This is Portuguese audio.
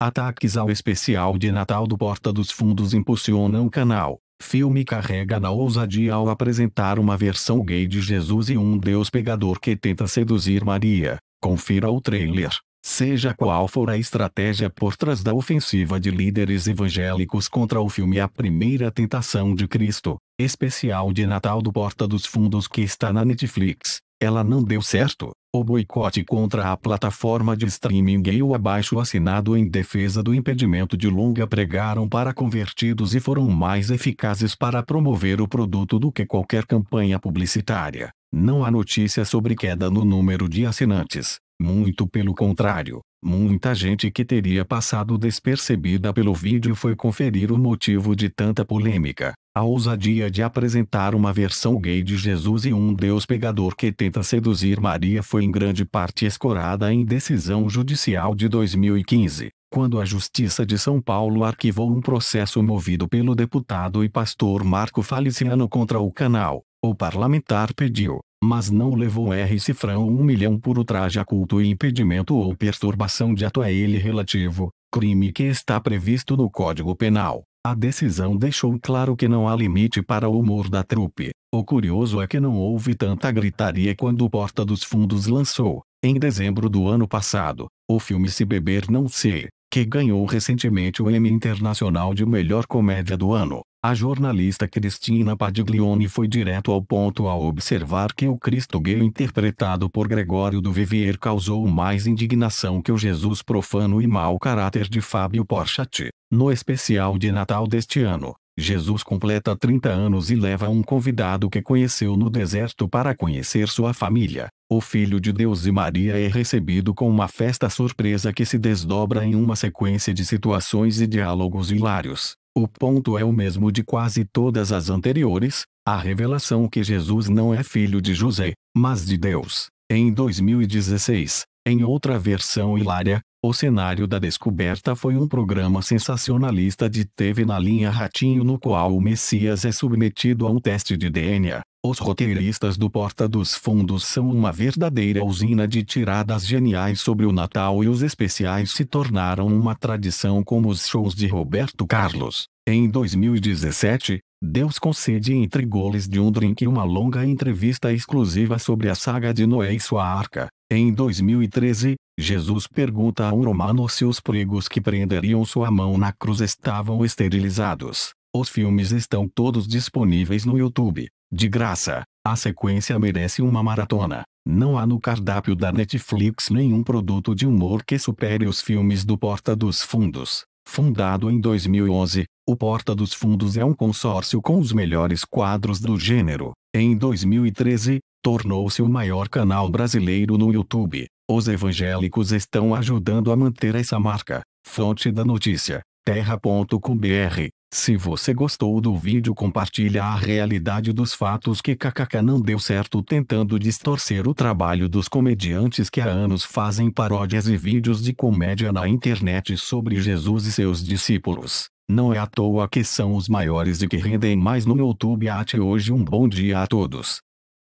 Ataques ao especial de Natal do Porta dos Fundos impulsionam o canal. Filme carrega na ousadia ao apresentar uma versão gay de Jesus e um Deus pegador que tenta seduzir Maria. Confira o trailer. Seja qual for a estratégia por trás da ofensiva de líderes evangélicos contra o filme A Primeira Tentação de Cristo, especial de Natal do Porta dos Fundos que está na Netflix, ela não deu certo. O boicote contra a plataforma de streaming e o abaixo assinado em defesa do impedimento de longa pregaram para convertidos e foram mais eficazes para promover o produto do que qualquer campanha publicitária. Não há notícia sobre queda no número de assinantes. Muito pelo contrário, muita gente que teria passado despercebida pelo vídeo foi conferir o motivo de tanta polêmica a ousadia de apresentar uma versão gay de Jesus e um Deus pegador que tenta seduzir Maria foi em grande parte escorada em decisão judicial de 2015, quando a Justiça de São Paulo arquivou um processo movido pelo deputado e pastor Marco Faliciano contra o canal. O parlamentar pediu, mas não levou R. Cifrão um milhão por ultraje a culto e impedimento ou perturbação de ato a ele relativo, crime que está previsto no Código Penal. A decisão deixou claro que não há limite para o humor da trupe. O curioso é que não houve tanta gritaria quando o Porta dos Fundos lançou, em dezembro do ano passado, o filme Se Beber Não Sei, que ganhou recentemente o Emmy Internacional de Melhor Comédia do Ano. A jornalista Cristina Padiglione foi direto ao ponto ao observar que o Cristo gay interpretado por Gregório do Vivier causou mais indignação que o Jesus profano e mau caráter de Fábio Porchat, no especial de Natal deste ano. Jesus completa 30 anos e leva um convidado que conheceu no deserto para conhecer sua família. O Filho de Deus e Maria é recebido com uma festa surpresa que se desdobra em uma sequência de situações e diálogos hilários. O ponto é o mesmo de quase todas as anteriores: a revelação que Jesus não é filho de José, mas de Deus. Em 2016, em outra versão hilária, o cenário da descoberta foi um programa sensacionalista de TV na linha Ratinho no qual o Messias é submetido a um teste de DNA. Os roteiristas do Porta dos Fundos são uma verdadeira usina de tiradas geniais sobre o Natal e os especiais se tornaram uma tradição como os shows de Roberto Carlos. Em 2017, Deus concede entre goles de um drink uma longa entrevista exclusiva sobre a saga de Noé e sua arca. Em 2013, Jesus pergunta a um romano se os pregos que prenderiam sua mão na cruz estavam esterilizados. Os filmes estão todos disponíveis no YouTube, de graça. A sequência merece uma maratona. Não há no cardápio da Netflix nenhum produto de humor que supere os filmes do Porta dos Fundos. Fundado em 2011, o Porta dos Fundos é um consórcio com os melhores quadros do gênero. Em 2013, tornou-se o maior canal brasileiro no YouTube. Os evangélicos estão ajudando a manter essa marca. Fonte da notícia: terra.com.br. Se você gostou do vídeo, compartilha a realidade dos fatos que KKK não deu certo tentando distorcer o trabalho dos comediantes que há anos fazem paródias e vídeos de comédia na internet sobre Jesus e seus discípulos. Não é à toa que são os maiores e que rendem mais no YouTube até hoje. Um bom dia a todos.